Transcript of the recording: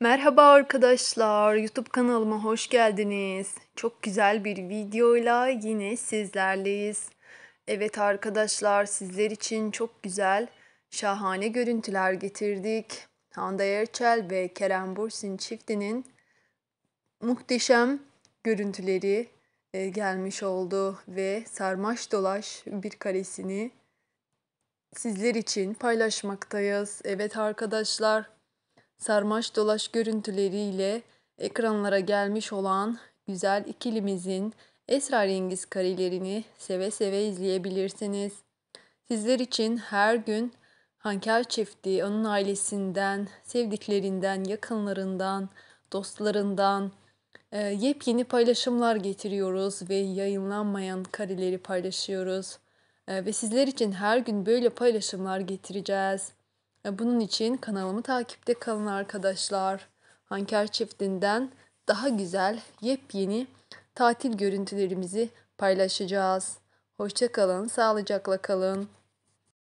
Merhaba arkadaşlar, YouTube kanalıma hoş geldiniz. Çok güzel bir videoyla yine sizlerleyiz. Evet arkadaşlar, sizler için çok güzel, şahane görüntüler getirdik. Hande Erçel ve Kerem Bursin çiftinin muhteşem görüntüleri e, gelmiş oldu ve sarmaş dolaş bir karesini sizler için paylaşmaktayız. Evet arkadaşlar, sarmaş dolaş görüntüleriyle ekranlara gelmiş olan güzel ikilimizin esrarengiz karelerini seve seve izleyebilirsiniz. Sizler için her gün Hanker çifti onun ailesinden, sevdiklerinden, yakınlarından, dostlarından e, yepyeni paylaşımlar getiriyoruz ve yayınlanmayan kareleri paylaşıyoruz. E, ve sizler için her gün böyle paylaşımlar getireceğiz. Bunun için kanalımı takipte kalın arkadaşlar. Hanker çiftinden daha güzel yepyeni tatil görüntülerimizi paylaşacağız. Hoşçakalın, sağlıcakla kalın.